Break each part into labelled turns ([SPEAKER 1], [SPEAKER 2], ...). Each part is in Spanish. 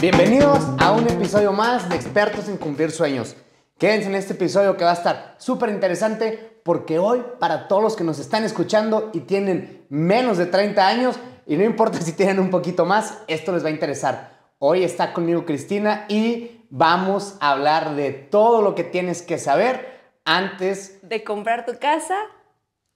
[SPEAKER 1] Bienvenidos a un episodio más de Expertos en Cumplir Sueños. Quédense en este episodio que va a estar súper interesante porque hoy para todos los que nos están escuchando y tienen menos de 30 años y no importa si tienen un poquito más, esto les va a interesar. Hoy está conmigo Cristina y vamos a hablar de todo lo que tienes que saber
[SPEAKER 2] antes de comprar tu casa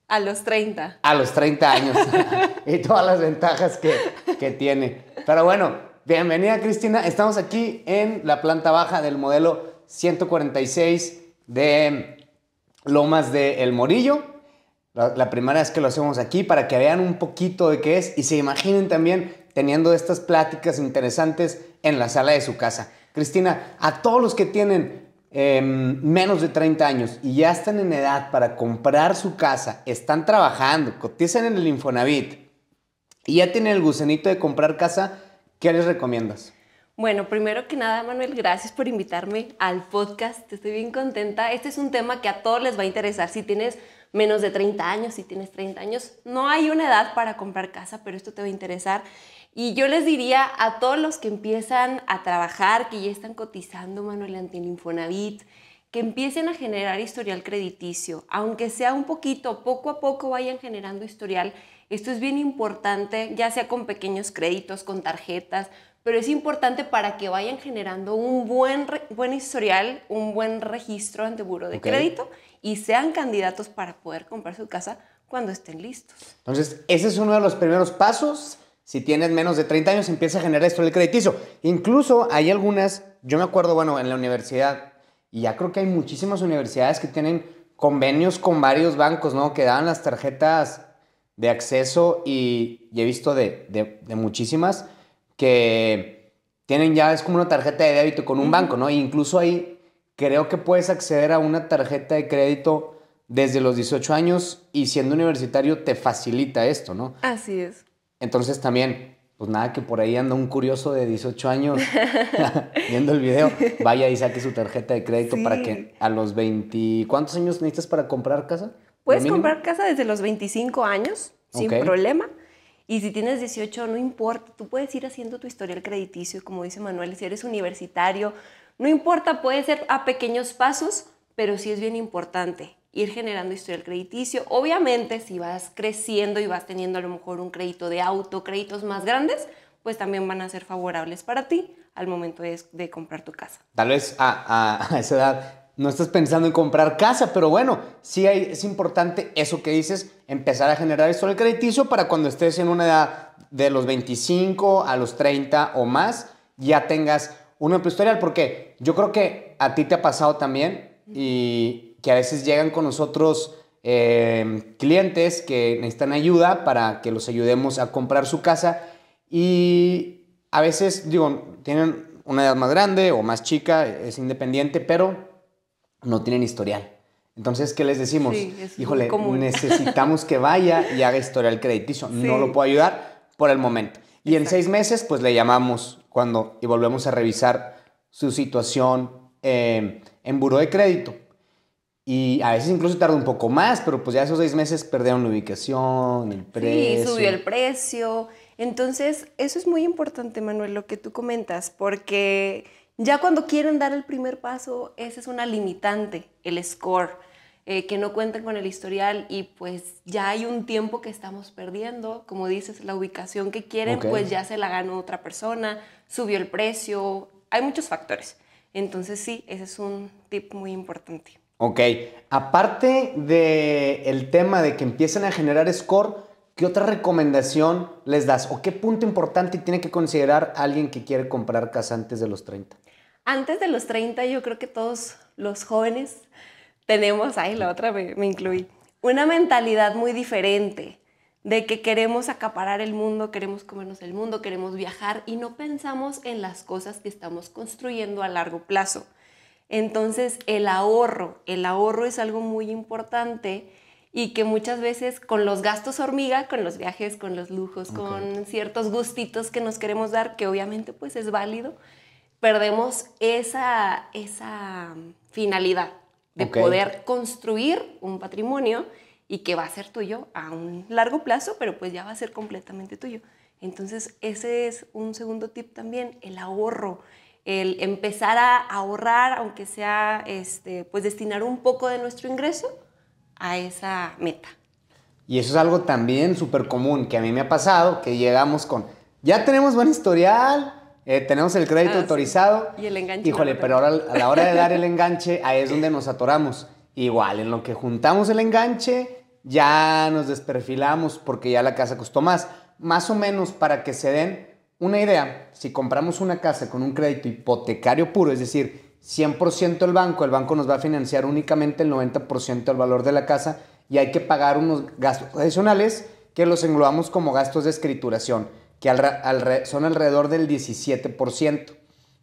[SPEAKER 2] a los 30.
[SPEAKER 1] A los 30 años. y todas las ventajas que, que tiene. Pero bueno, bienvenida Cristina. Estamos aquí en la planta baja del modelo 146 de Lomas de El Morillo. La, primera vez que lo hacemos aquí para que vean un poquito de qué es y se imaginen también teniendo estas pláticas interesantes en la sala de su casa. Cristina, a todos los que tienen em, menos de 30 años y ya están en edad para comprar su casa, están trabajando, cotizan en el Infonavit y ya tienen el gusanito de comprar casa, ¿Qué les recomiendas?
[SPEAKER 2] Bueno, primero que nada, Manuel, gracias por invitarme al podcast. Estoy bien contenta. Este es un tema que a todos les va a interesar. Si tienes menos de 30 años, si tienes 30 años, no hay una edad para comprar casa, pero esto te va a interesar. Y yo les diría a todos los que empiezan a trabajar, que ya están cotizando, Manuel, ante el que empiecen a generar historial crediticio, aunque sea un poquito, poco a poco vayan generando historial. Esto es bien importante, ya sea con pequeños créditos, con tarjetas, pero es importante para que vayan generando un buen, buen historial, un buen registro ante buro de crédito y sean candidatos para poder comprar su casa cuando estén listos.
[SPEAKER 1] Entonces, ese es uno de los primeros pasos. Si tienes menos de 30 años, empieza a generar historial crediticio. Incluso hay algunas, yo me acuerdo, bueno, en la universidad y ya creo que hay muchísimas universidades que tienen convenios con varios bancos, ¿no? Que dan las tarjetas de acceso y, he visto de, muchísimas que tienen ya, es como una tarjeta de débito con un banco, ¿no? E incluso ahí creo que puedes acceder a una tarjeta de crédito desde los 18 años y siendo universitario te facilita esto, ¿no?
[SPEAKER 2] Así es.
[SPEAKER 1] Entonces también pues nada, que por ahí anda un curioso de 18 años viendo el video, vaya y saque su tarjeta de crédito para que a los 20... ¿Cuántos años necesitas para comprar casa? Puedes comprar
[SPEAKER 2] casa desde los 25 años, sin problema. Y si tienes 18, no importa, tú puedes ir haciendo tu historial crediticio, como dice Manuel, si eres universitario, no importa, puede ser a pequeños pasos, pero sí es bien importante ir generando historial crediticio. Obviamente, si vas creciendo y vas teniendo a lo mejor un crédito de auto, créditos más grandes, pues también van a ser favorables para ti al momento de, comprar tu casa.
[SPEAKER 1] Tal vez a, esa edad no estás pensando en comprar casa, pero bueno, sí es importante eso que dices, empezar a generar historial crediticio para cuando estés en una edad de los 25 a los 30 o más, ya tengas un historial, porque yo creo que a ti te ha pasado también y, que a veces llegan con nosotros eh, clientes que necesitan ayuda para que los ayudemos a comprar su casa y a veces, digo, tienen una edad más grande o más chica, es independiente, pero no tienen historial. Entonces, ¿qué les decimos? Híjole, necesitamos que vaya y haga historial crediticio. No lo puedo ayudar por el momento. Y en seis meses, pues le llamamos cuando y volvemos a revisar su situación eh, en buro de crédito. Y a veces incluso tarda un poco más, pero pues ya esos seis meses perdieron la ubicación, el precio. Sí, subió el
[SPEAKER 2] precio. Entonces, eso es muy importante, Manuel, lo que tú comentas, porque ya cuando quieren dar el primer paso, esa es una limitante, el score, eh, que no cuentan con el historial y pues ya hay un tiempo que estamos perdiendo. Como dices, la ubicación que quieren, pues ya se la ganó otra persona, subió el precio, hay muchos factores. Entonces, sí, ese es un tip muy importante.
[SPEAKER 1] Ok, aparte del tema de que empiecen a generar score, ¿qué otra recomendación les das o qué punto importante tiene que considerar alguien que quiere comprar casa antes de los 30?
[SPEAKER 2] Antes de los 30 yo creo que todos los jóvenes tenemos, ahí. la otra me incluí, una mentalidad muy diferente de que queremos acaparar el mundo, queremos comernos el mundo, queremos viajar y no pensamos en las cosas que estamos construyendo a largo plazo. Entonces el ahorro, el ahorro es algo muy importante y que muchas veces con los gastos hormiga, con los viajes, con los lujos, con ciertos gustitos que nos queremos dar, que obviamente pues es válido, perdemos esa, mm, finalidad de poder construir un patrimonio y que va a ser tuyo a un largo plazo, pero pues ya va a ser completamente tuyo. Entonces ese es un segundo tip también, el ahorro, el empezar a ahorrar, aunque sea este, pues destinar un poco de nuestro ingreso a esa meta.
[SPEAKER 1] Y eso es algo también súper común que a mí me ha pasado, que llegamos con, ya tenemos buen historial, eh, tenemos el crédito ah, autorizado.
[SPEAKER 2] Y el enganche. Híjole, pero ahora a la hora de dar el
[SPEAKER 1] enganche, ahí es donde nos atoramos. Igual, en lo que juntamos el enganche, ya nos desperfilamos porque ya la casa costó más. Más o menos para que se den una idea, si compramos una casa con un crédito hipotecario puro, es decir, 100% el banco, el banco nos va a financiar únicamente el 90% del valor de la casa y hay que pagar unos gastos adicionales que los englobamos como gastos de escrituración, que son alrededor del 17%.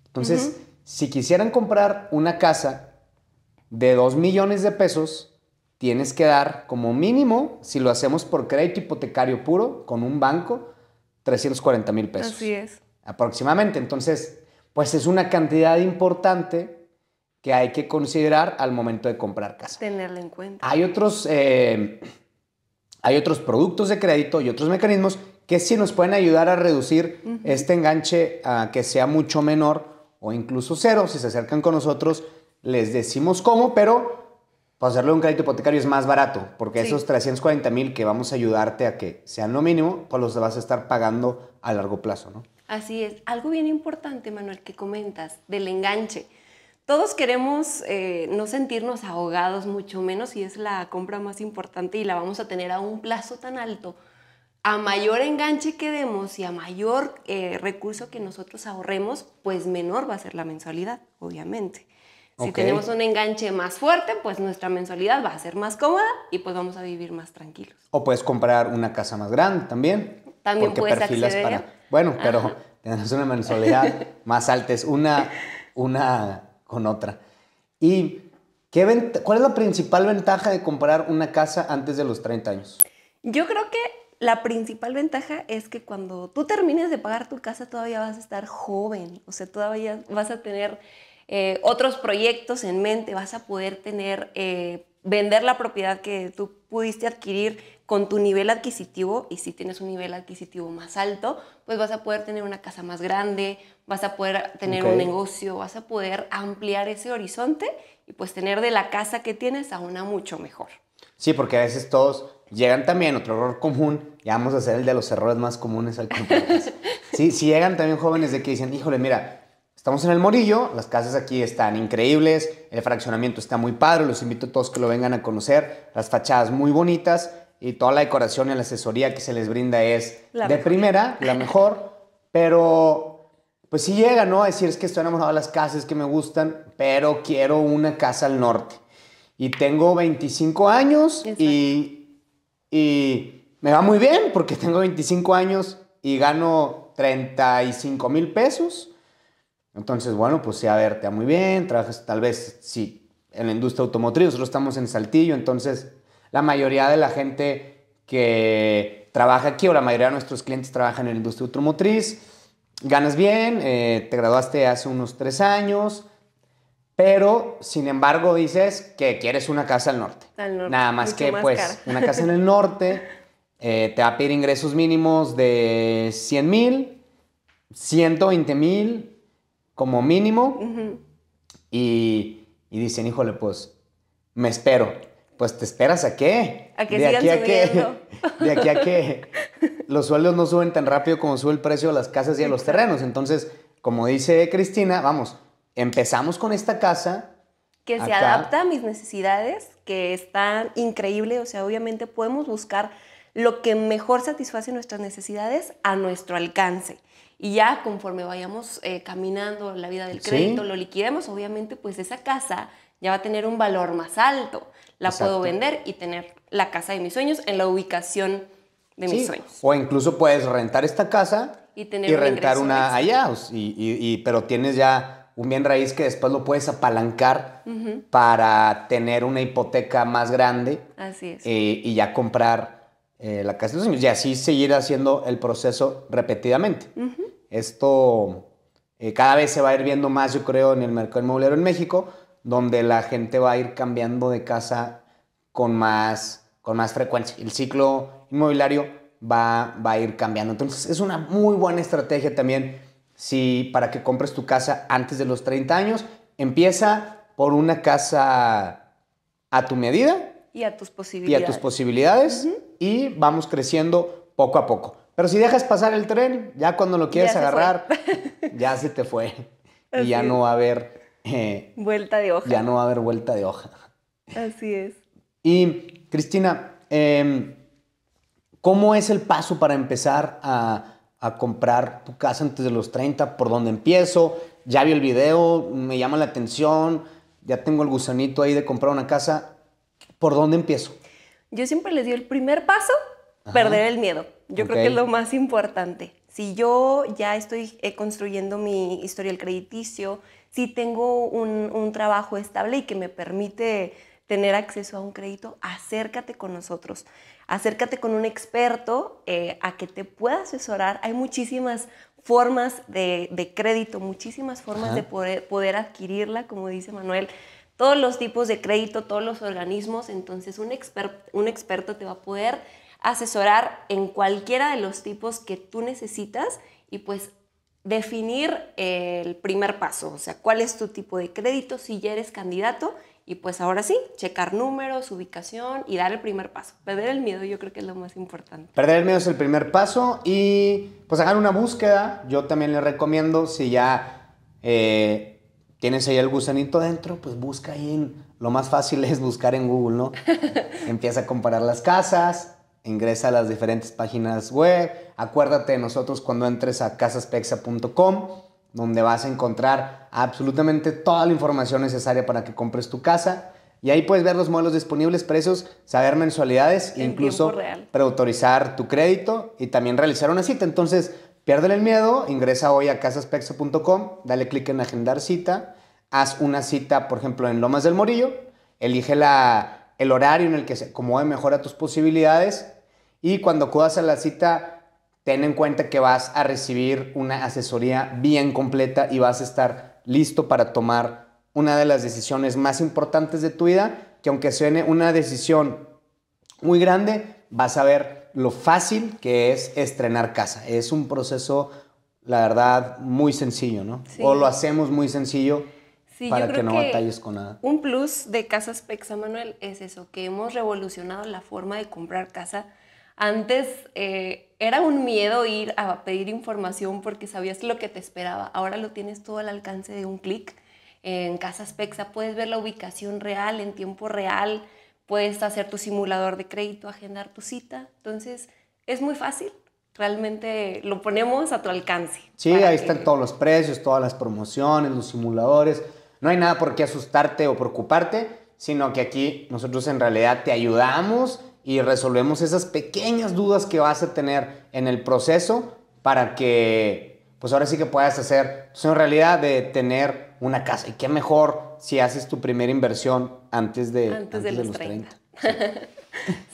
[SPEAKER 1] Entonces, si quisieran comprar una casa de 2 millones de pesos, tienes que dar como mínimo, si lo hacemos por crédito hipotecario puro, con un banco, 340 mil pesos. Así es. Aproximadamente. Entonces, pues es una cantidad importante que hay que considerar al momento de comprar
[SPEAKER 2] casa. Tenerla en cuenta.
[SPEAKER 1] Hay otros, eh, hay otros productos de crédito y otros mecanismos que sí nos pueden ayudar a reducir este enganche a que sea mucho menor o incluso cero. Si se acercan con nosotros, les decimos cómo, pero para hacerle un crédito hipotecario es más barato, porque esos 340 mil que vamos a ayudarte a que sean lo mínimo, pues los vas a estar pagando a largo plazo, ¿no?
[SPEAKER 2] Así es. Algo bien importante, Manuel, que comentas del enganche. Todos queremos eh, no sentirnos ahogados, mucho menos si es la compra más importante y la vamos a tener a un plazo tan alto. A mayor enganche que demos y a mayor eh, recurso que nosotros ahorremos, pues menor va a ser la mensualidad, obviamente. Si tenemos un enganche más fuerte, pues nuestra mensualidad va a ser más cómoda y pues vamos a vivir más tranquilos.
[SPEAKER 1] O puedes comprar una casa más grande también.
[SPEAKER 2] También porque puedes acceder. para.
[SPEAKER 1] Bueno, pero tenemos una mensualidad más alta, es una, una con otra. ¿Y qué cuál es la principal ventaja de comprar una casa antes de los 30 años?
[SPEAKER 2] Yo creo que la principal ventaja es que cuando tú termines de pagar tu casa todavía vas a estar joven, o sea, todavía vas a tener eh, otros proyectos en mente, vas a poder tener, eh, vender la propiedad que tú pudiste adquirir con tu nivel adquisitivo y si tienes un nivel adquisitivo más alto, pues vas a poder tener una casa más grande, vas a poder tener un negocio, vas a poder ampliar ese horizonte y pues tener de la casa que tienes a una mucho mejor.
[SPEAKER 1] Sí, porque a veces todos llegan también, otro error común, ya vamos a hacer el de los errores más comunes al comprar. sí, si llegan también jóvenes de que dicen, híjole, mira, Estamos en el Morillo, las casas aquí están increíbles, el fraccionamiento está muy padre, los invito a todos que lo vengan a conocer, las fachadas muy bonitas y toda la decoración y la asesoría que se les brinda es de primera, la mejor, pero pues si llega, ¿no? A decir es que estoy enamorado de las casas que me gustan, pero quiero una casa al norte. Y tengo 25 años y, y me va muy bien porque tengo 25 años y gano 35 mil pesos entonces, bueno, pues sea va muy bien, trabajas tal vez, sí, en la industria automotriz, nosotros estamos en Saltillo, entonces la mayoría de la gente que trabaja aquí o la mayoría de nuestros clientes trabajan en la industria automotriz, ganas bien, eh, te graduaste hace unos tres años, pero sin embargo dices que quieres una casa al norte. Nada más que pues una casa en el norte eh, te va a pedir ingresos mínimos de 100 mil, 120 mil como mínimo. y, y, dicen, híjole, pues me espero. Pues te esperas a qué? A que de aquí a qué De aquí a qué? los sueldos no suben tan rápido como sube el precio de las casas y de los terrenos. Entonces, como dice Cristina, vamos, empezamos con esta casa.
[SPEAKER 2] Que se adapta a mis necesidades, que está increíble. O sea, obviamente podemos buscar lo que mejor satisface nuestras necesidades a nuestro alcance y ya conforme vayamos eh, caminando la vida del crédito, lo liquidemos, obviamente pues esa casa ya va a tener un valor más alto. La puedo vender y tener la casa de mis sueños en la ubicación de mis sueños.
[SPEAKER 1] O incluso puedes rentar esta casa
[SPEAKER 2] y, rentar una allá,
[SPEAKER 1] y, pero tienes ya un bien raíz que después lo puedes apalancar para tener una hipoteca más grande así es. Eh, y ya comprar eh, la casa de los sueños y así seguir haciendo el proceso repetidamente. Esto eh, cada vez se va a ir viendo más, yo creo, en el mercado inmobiliario en México, donde la gente va a ir cambiando de casa con más, con más frecuencia. El ciclo inmobiliario va, a ir cambiando. Entonces es una muy buena estrategia también si, para que compres tu casa antes de los 30 años. Empieza por una casa a tu medida.
[SPEAKER 2] Y a tus posibilidades. a tus
[SPEAKER 1] posibilidades. Y vamos creciendo poco a poco. Pero si dejas pasar el tren, ya cuando lo quieres agarrar, ya se te fue. y ya no va a haber... Eh,
[SPEAKER 2] vuelta de hoja. Ya
[SPEAKER 1] no va a haber vuelta de hoja.
[SPEAKER 2] Así es.
[SPEAKER 1] Y Cristina, em, ¿cómo es el paso para empezar a, comprar tu casa antes de los 30? ¿Por dónde empiezo? Ya vi el video, me llama la atención, ya tengo el gusanito ahí de comprar una casa. ¿Por dónde empiezo?
[SPEAKER 2] Yo siempre les digo, el primer paso, perder el miedo. Yo creo que es lo más importante. Si yo ya estoy eh, construyendo mi historial crediticio, si tengo un, trabajo estable y que me permite tener acceso a un crédito, acércate con nosotros. Acércate con un experto eh, a que te pueda asesorar. Hay muchísimas formas de, crédito, muchísimas formas de poder, adquirirla, como dice Manuel todos los tipos de crédito, todos los organismos, entonces un, un experto te va a poder asesorar en cualquiera de los tipos que tú necesitas y pues definir el primer paso, o sea, cuál es tu tipo de crédito si ya eres candidato y pues ahora sí, checar números, ubicación y dar el primer paso. Perder el miedo yo creo que es lo más importante.
[SPEAKER 1] Perder el miedo es el primer paso y pues hagan una búsqueda. Yo también les recomiendo si ya eh, tienes ahí el gusanito dentro, pues busca ahí. lo más fácil es buscar en Google, ¿no? Empieza a comparar las casas, ingresa a las diferentes páginas web. Acuérdate de nosotros cuando entres a casaspexa.com, donde vas a encontrar absolutamente toda la información necesaria para que compres tu casa. Y ahí puedes ver los modelos disponibles, precios, saber mensualidades e incluso preautorizar tu crédito y también realizar una cita. Entonces, piérdele el miedo, ingresa hoy a casaspexa.com, dale clic en agendar cita, haz una cita, por ejemplo, en Lomas del Morillo, elige la el horario en el que se acomode mejor a tus posibilidades y cuando acudas a la cita, ten en cuenta que vas a recibir una asesoría bien completa y vas a estar listo para tomar una de las decisiones más importantes de tu vida, que aunque suene una decisión muy grande, vas a ver lo fácil que es estrenar casa. Es un proceso, la verdad, muy sencillo, ¿no? O lo hacemos muy sencillo
[SPEAKER 2] para que no batalles con nada. Un plus de Casas Pexa Manuel es eso, que hemos revolucionado la forma de comprar casa. Antes eh, era un miedo ir a pedir información porque sabías lo que te esperaba. Ahora lo tienes todo al alcance de un clic. En Casas Pexa puedes ver la ubicación real, en tiempo real, puedes hacer tu simulador de crédito, agendar tu cita. Entonces, es muy fácil. Realmente lo ponemos a tu alcance. Sí, ahí están todos
[SPEAKER 1] los precios, todas las promociones, los simuladores. No hay nada por qué asustarte o preocuparte, sino que aquí nosotros en realidad te ayudamos y resolvemos esas pequeñas dudas que vas a tener en el proceso para que, pues ahora sí que puedas hacer, pues, en realidad de tener una casa. Y qué mejor si haces tu primera inversión antes de, antes de, los, 30.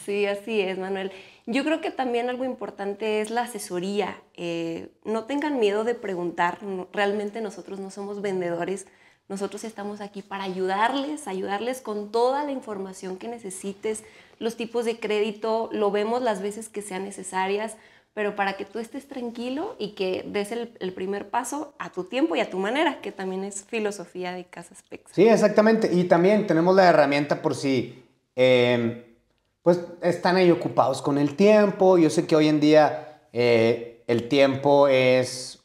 [SPEAKER 2] Sí. así es, Manuel. Yo creo que también algo importante es la asesoría. Eh, no tengan miedo de preguntar. Realmente nosotros no somos vendedores nosotros estamos aquí para ayudarles, ayudarles con toda la información que necesites, los tipos de crédito, lo vemos las veces que sean necesarias, pero para que tú estés tranquilo y que des el, primer paso a tu tiempo y a tu manera, que también es filosofía de Casas Pex.
[SPEAKER 1] Sí, exactamente. Y también tenemos la herramienta por si em, pues están ahí ocupados con el tiempo. Yo sé que hoy en día eh, el tiempo es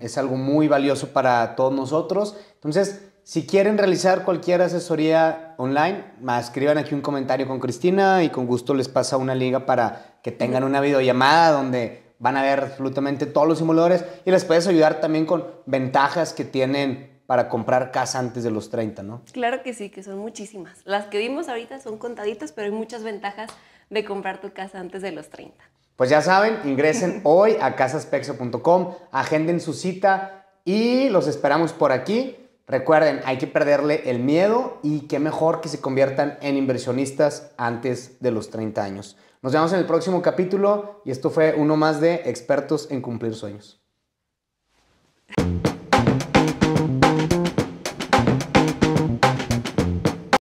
[SPEAKER 1] es algo muy valioso para todos nosotros. Entonces, si quieren realizar cualquier asesoría online, escriban aquí un comentario con Cristina y con gusto les pasa una liga para que tengan una videollamada donde van a ver absolutamente todos los simuladores y les puedes ayudar también con ventajas que tienen para comprar casa antes de los 30, ¿no?
[SPEAKER 2] Claro que sí, que son muchísimas. Las que vimos ahorita son contaditas, pero hay muchas ventajas de comprar tu casa antes de los 30.
[SPEAKER 1] Pues ya saben, ingresen hoy a casaspexo.com, agenden su cita y los esperamos por aquí. Recuerden, hay que perderle el miedo y qué mejor que se conviertan en inversionistas antes de los 30 años. Nos vemos en el próximo capítulo y esto fue uno más de Expertos en Cumplir Sueños.